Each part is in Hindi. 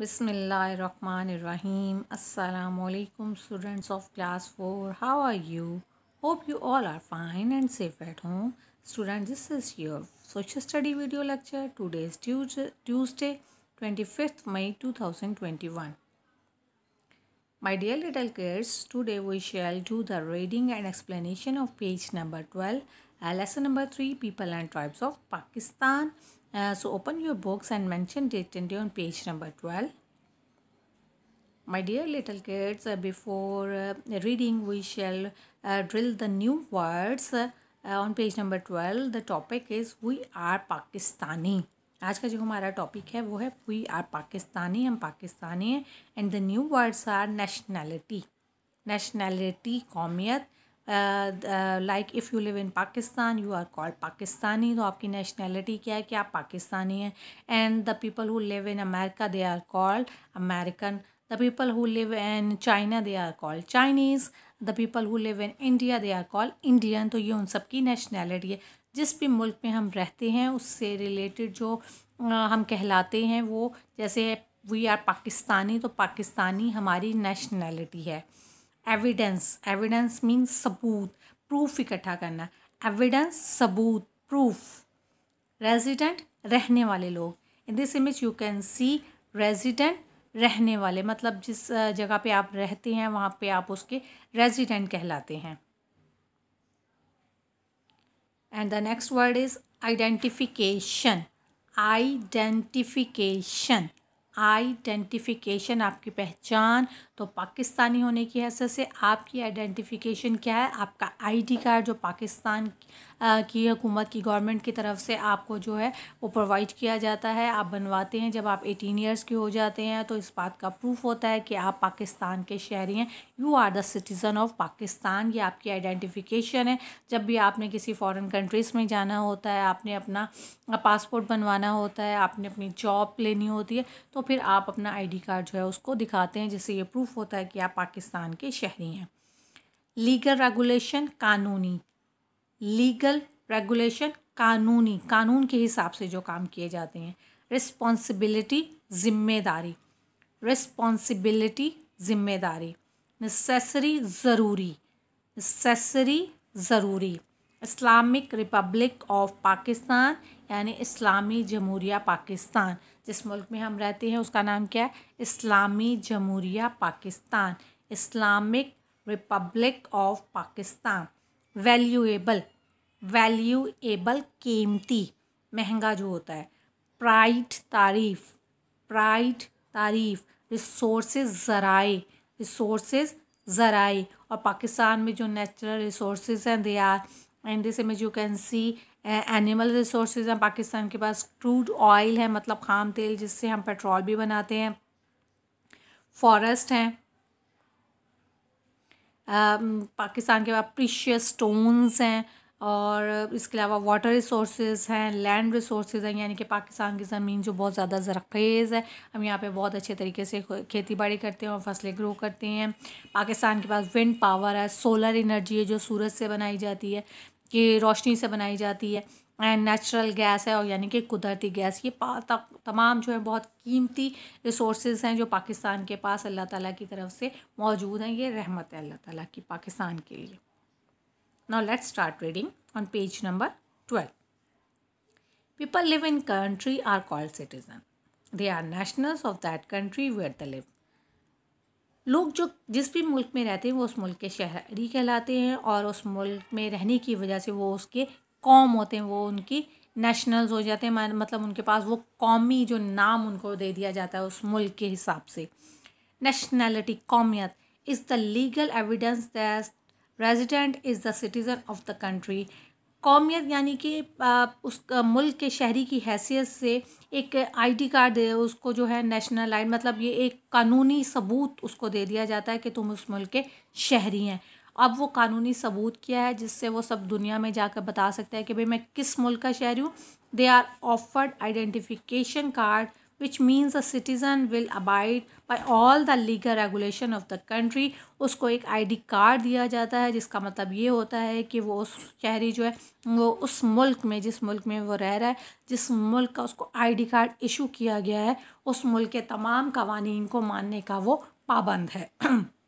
Bismillahirrahmanirrahim. Assalamu alaikum students of class 4. How are you? Hope you all are fine and safe at home. Students, this is your social study video lecture. Today is Tuesday, 25th May 2021. My dear little kids, today we shall do the reading and explanation of page number 12, lesson number 3, People and Tribes of Pakistan so open your books and mention date and day on page number 12. My dear little kids, uh, before uh, reading we shall uh, drill the new words uh, on page number 12. The topic is we are Pakistani. आज का जो हमारा टॉपिक है वो है वी आर पाकिस्तानी हम पाकिस्तानी हैं and the new words are nationality nationality कौमियत like if you live in Pakistan you are called Pakistani तो आपकी नेशनैलिटी क्या है कि आप पाकिस्तानी हैं and the people who live in America they are called American the people who live in China they are called Chinese the people who live in India they are called Indian तो ये उन सब की नेशनैलिटी है जिस भी मुल्क में हम रहते हैं उससे रिलेटेड जो uh, हम कहलाते हैं वो जैसे वी आर पाकिस्तानी तो पाकिस्तानी हमारी नेशनैलिटी है एविडेंस एविडेंस मीन्स सबूत प्रूफ इकट्ठा करना एविडेंस सबूत प्रूफ रेजिडेंट रहने वाले लोग in this image you can see resident रहने वाले मतलब जिस जगह पे आप रहते हैं वहाँ पे आप उसके रेजिडेंट कहलाते हैं and the next word is identification identification identification आपकी पहचान तो पाकिस्तानी होने की हैसियत से आपकी आइडेंटिफिकेशन क्या है आपका आईडी कार्ड जो पाकिस्तान की हुकूमत की गवर्नमेंट की तरफ से आपको जो है वो प्रोवाइड किया जाता है आप बनवाते हैं जब आप एटीन ईयर्स के हो जाते हैं तो इस बात का प्रूफ होता है कि आप पाकिस्तान के शहरी हैं you are the citizen of Pakistan ये आपकी आइडेंटिफिकेशन है जब भी आपने किसी फॉरेन कंट्रीज़ में जाना होता है आपने अपना पासपोर्ट बनवाना होता है आपने अपनी जॉब लेनी होती है तो फिर आप अपना आईडी कार्ड जो है उसको दिखाते हैं जिससे ये प्रूफ होता है कि आप पाकिस्तान के शहरी हैं लीगल रेगुलेशन कानूनी लीगल रेगुलेशन कानूनी कानून के हिसाब से जो काम किए जाते हैं रिस्पॉन्सिबिलिटी ज़िम्मेदारी रिस्पॉन्सिबिलिटी ज़िम्मेदारी नेसेसरी ज़रूरी नेसेसरी ज़रूरी इस्लामिक रिपब्लिक ऑफ पाकिस्तान यानी इस्लामी जमहूरिया पाकिस्तान जिस मुल्क में हम रहते हैं उसका नाम क्या है Islami Jamhuriya Pakistan Islamic republic of Pakistan valuable valuable कीमती महंगा जो होता है प्राइड तारीफ प्राइड तारीफ रिसोर्स ज़राए रिसोर्स ज़राए और पाकिस्तान में जो नेचुरल रिसोर्स हैं they are and this image you can see animal resource हैं पाकिस्तान के पास क्रूड ऑयल है मतलब खाम तेल जिससे हम पेट्रोल भी बनाते हैं फॉरेस्ट हैं Um, पाकिस्तान के पास प्रीशियस स्टोन्स हैं और इसके अलावा वाटर रिसोर्स हैं लैंड रिसोर्स हैं यानी कि पाकिस्तान की ज़मीन जो बहुत ज़्यादा ज़रख़ेज़ है हम यहाँ पे बहुत अच्छे तरीके से खेती बाड़ी करते हैं और फसलें ग्रो करते हैं पाकिस्तान के पास विंड पावर है सोलर एनर्जी है जो सूरज से बनाई जाती है कि रोशनी से बनाई जाती है एंड नेचुरल गैस है और यानी कि कुदरती गैस ये तमाम जो है बहुत कीमती रिसोर्स हैं जो पाकिस्तान के पास अल्लाह ताला की तरफ से मौजूद हैं ये रहमत है अल्लाह ताला की पाकिस्तान के लिए now let's start reading on page number twelve people live in country are called citizen they are nationals of that country where the live लोग जो जिस भी मुल्क में रहते हैं वो उस मुल्क के शहरी कहलाते हैं और उस मुल्क में रहने की वजह से वो उसके कॉम होते हैं वो उनकी नेशनल्स हो जाते हैं मतलब उनके पास वो कौमी जो नाम उनको दे दिया जाता है उस मुल्क के हिसाब से नेशनैलिटी कौमियत is the legal evidence that resident is the citizen of the country कौमियत यानी कि उस मुल्क के शहरी की हैसियत से एक आईडी कार्ड दे उसको जो है नेशनल आईडी मतलब ये एक कानूनी सबूत उसको दे दिया जाता है कि तुम उस मुल्क के शहरी हैं अब वो कानूनी सबूत किया है जिससे वो सब दुनिया में जाकर बता सकता है कि भाई मैं किस मुल्क का शहरी हूँ they are offered identification card which means a citizen will abide by all the legal regulation of the country उसको एक आईडी कार्ड दिया जाता है जिसका मतलब ये होता है कि वो उस शहरी जो है वो उस मुल्क में जिस मुल्क में वो रह रहा है जिस मुल्क का उसको आईडी कार्ड इशू किया गया है उस मुल्क के तमाम कवानीन को मानने का वो पाबंद है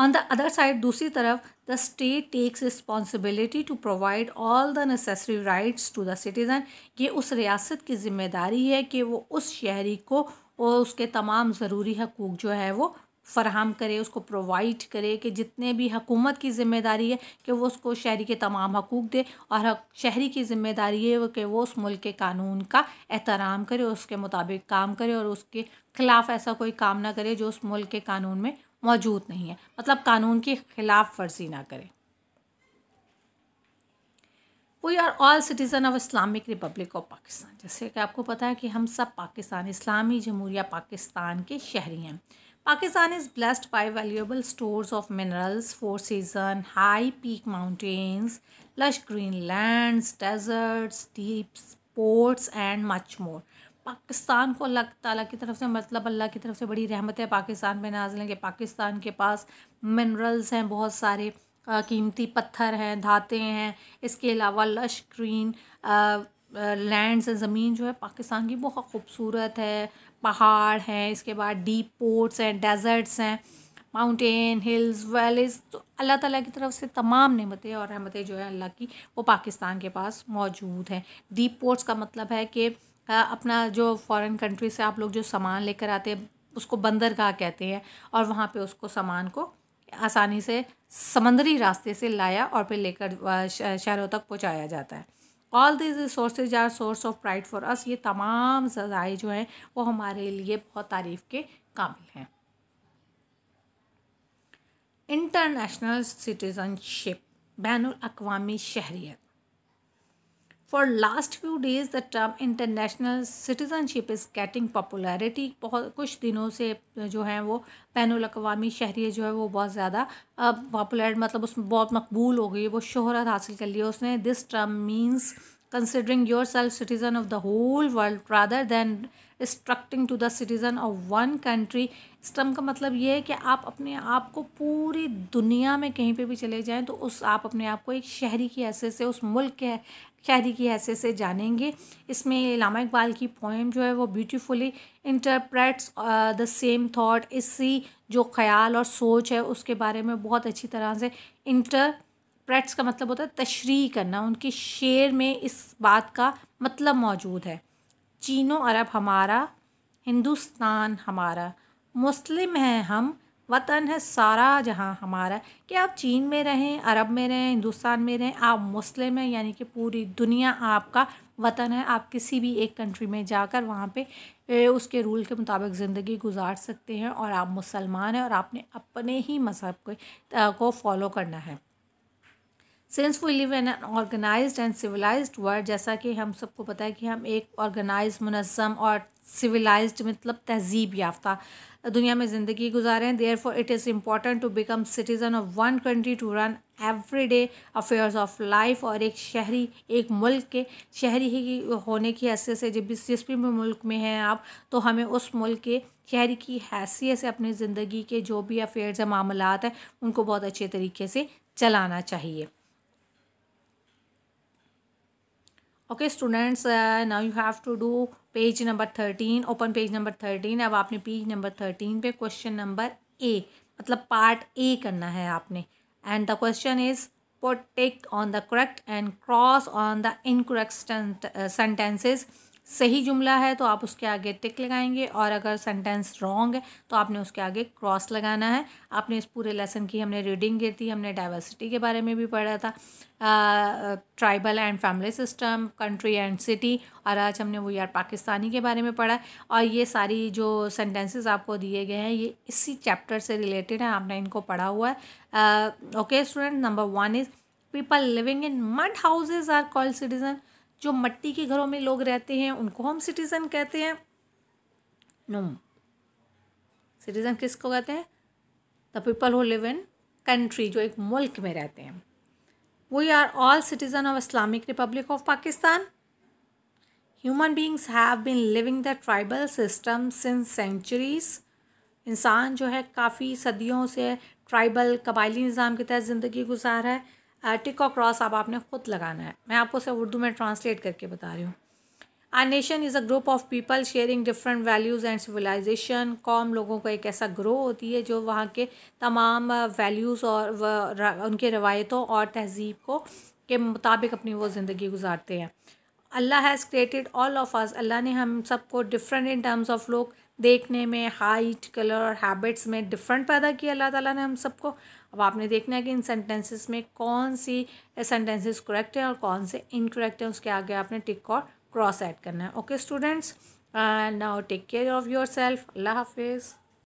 ऑन द अदर साइड दूसरी तरफ the state takes responsibility to provide all the necessary rights to the citizen ये उस रियासत की जिम्मेदारी है कि वो उस शहरी को और उसके तमाम ज़रूरी हकूक़ जो है वो फ़राहम करे उसको प्रोवाइड करे कि जितने भी हकूमत की ज़िम्मेदारी है कि वो उसको शहरी के तमाम हकूक़ दे और शहरी की ज़िम्मेदारी है कि वो उस मुल्क के कानून का एहतराम करे उसके मुताबिक काम करे और उसके ख़िलाफ़ ऐसा कोई काम ना करे जो उस मुल्क के कानून में मौजूद नहीं है मतलब कानून की खिलाफ वर्जी ना करें we are all citizen of Islamic republic of Pakistan जैसे कि आपको पता है कि हम सब पाकिस्तान इस्लामी जमहूरिया पाकिस्तान के शहरी हैं Pakistan is blessed by valuable stores of minerals four season high peak mountains lush green land deserts deep sports and much more Pakistan को अल्लाह ताला की तरफ से मतलब अल्लाह की तरफ से बड़ी रहमत है पाकिस्तान में नाजलें कि पाकिस्तान के पास मिनरल्स हैं बहुत सारे कीमती पत्थर हैं धातें हैं इसके अलावा लश ग्रीन लैंड्स ज़मीन जो है पाकिस्तान की बहुत खूबसूरत है पहाड़ हैं इसके बाद डीप पोर्ट्स हैं डेजर्ट्स हैं माउंटेन हिल्स वैलीज तो अल्लाह ताला की तरफ से तमाम नमतें और रहमतें जो है अल्लाह की वो पाकिस्तान के पास मौजूद हैं डीप पोर्ट्स का मतलब है कि अपना जो फॉरेन कंट्री से आप लोग जो सामान लेकर आते हैं उसको बंदरगाह कहते हैं और वहाँ पे उसको सामान को आसानी से समंदरी रास्ते से लाया और फिर लेकर शहरों तक पहुँचाया जाता है all this resource are source of pride for us ये तमाम सजाएँ जो हैं वो हमारे लिए बहुत तारीफ़ के काबिल हैं इंटरनेशनल सिटीज़नशिप बैन अवी शहरीत for last few days the term international citizenship is getting popularity बहुत कुछ दिनों से जो है वो बैन अवी शहरी जो है वो बहुत ज़्यादा पॉपुलर मतलब उसमें बहुत मकबूल हो गई वो शहरत हासिल कर लिया उसने this term means considering your self citizen of the whole world rather than restricting to the citizen of one country इस टर्म का मतलब ये है कि आप अपने आप को पूरी दुनिया में कहीं पर भी चले जाएँ तो उस आप अपने आप को एक शहरी की हैसियत से उस मुल्क के शायरी की हैसे से जानेंगे इसमें लामा इकबाल की पोइम जो है वो beautifully interprets the same thought इसी जो ख्याल और सोच है उसके बारे में बहुत अच्छी तरह से इंटर प्रेट्स का मतलब होता है तशरी करना उनके शेर में इस बात का मतलब मौजूद है चीनो अरब हमारा हिंदुस्तान हमारा मुस्लिम हैं हम वतन है सारा जहाँ हमारा कि आप चीन में रहें अरब में रहें हिंदुस्तान में रहें आप मुस्लिम हैं यानी कि पूरी दुनिया आपका वतन है आप किसी भी एक कंट्री में जाकर वहाँ पे उसके रूल के मुताबिक ज़िंदगी गुजार सकते हैं और आप मुसलमान हैं और आपने अपने ही मज़हब को फॉलो करना है since we live in organize and civilize world जैसा कि हम सबको पता है कि हम एक ऑर्गेनाइज मुनज़म और सिविलाइज मतलब तहजीब याफ्ता दुनिया में ज़िंदगी गुजारें therefore it is important to become citizen of one country to run every day affairs of life और एक शहरी एक मुल्क के शहरी ही होने की हैसियत से जब जिस भी मुल्क में हैं आप तो हमें उस मुल्क के शहरी की हैसियत से अपनी ज़िंदगी के जो भी अफेयर्स हैं मामला हैं उनको बहुत अच्छे तरीके से चलाना चाहिए okay students now you have to do page number thirteen open page number thirteen अब आपने पेज नंबर थर्टीन पे क्वेश्चन नंबर ए मतलब पार्ट ए करना है आपने and the question is put on the the and cross on the the sentences uh, sentences सही जुमला है तो आप उसके आगे टिक लगाएंगे और अगर सेंटेंस रॉन्ग है तो आपने उसके आगे क्रॉस लगाना है आपने इस पूरे लेसन की हमने रीडिंग की थी हमने डाइवर्सिटी के बारे में भी पढ़ा था tribal and family system country and city और आज हमने वो यार पाकिस्तानी के बारे में पढ़ा और ये सारी जो सेंटेंसेस आपको दिए गए हैं ये इसी चैप्टर से रिलेटेड हैं आपने इनको पढ़ा हुआ है okay student number one is people living in mud houses are call citizen जो मट्टी के घरों में लोग रहते हैं उनको हम सिटीज़न कहते हैं नो सिटीज़न किसको कहते हैं the people who live in country जो एक मुल्क में रहते हैं we are all citizen of Islamic republic of Pakistan human beings have been living the tribal system since centuries इंसान जो है काफ़ी सदियों से ट्राइबल कबायली निज़ाम के तहत ज़िंदगी गुजार है टिक और क्रॉस अब आपने खुद लगाना है मैं आपको सिर्फ उर्दू में ट्रांसलेट करके बता रही हूँ our nation is a group of people sharing different values and civilization कौम लोगों का एक ऐसा ग्रोह होती है जो वहाँ के तमाम वैल्यूज़ और उनके रवायतों और तहजीब को के मुताबिक अपनी वो ज़िंदगी गुजारते हैं Allah has created all of us Allah ने हम सबको डिफरेंट इन टर्म्स ऑफ लोग देखने में हाइट कलर और हैबिट्स में डिफरेंट पैदा किया अल्लाह ताला ने हम सबको अब आपने देखना है कि इन सेंटेंसेस में कौन सी सेंटेंसेस करेक्ट हैं और कौन से इनकरेक्ट हैं उसके आगे आपने टिक और क्रॉस ऐड करना है okay students now take care of your self Allah हाफिज़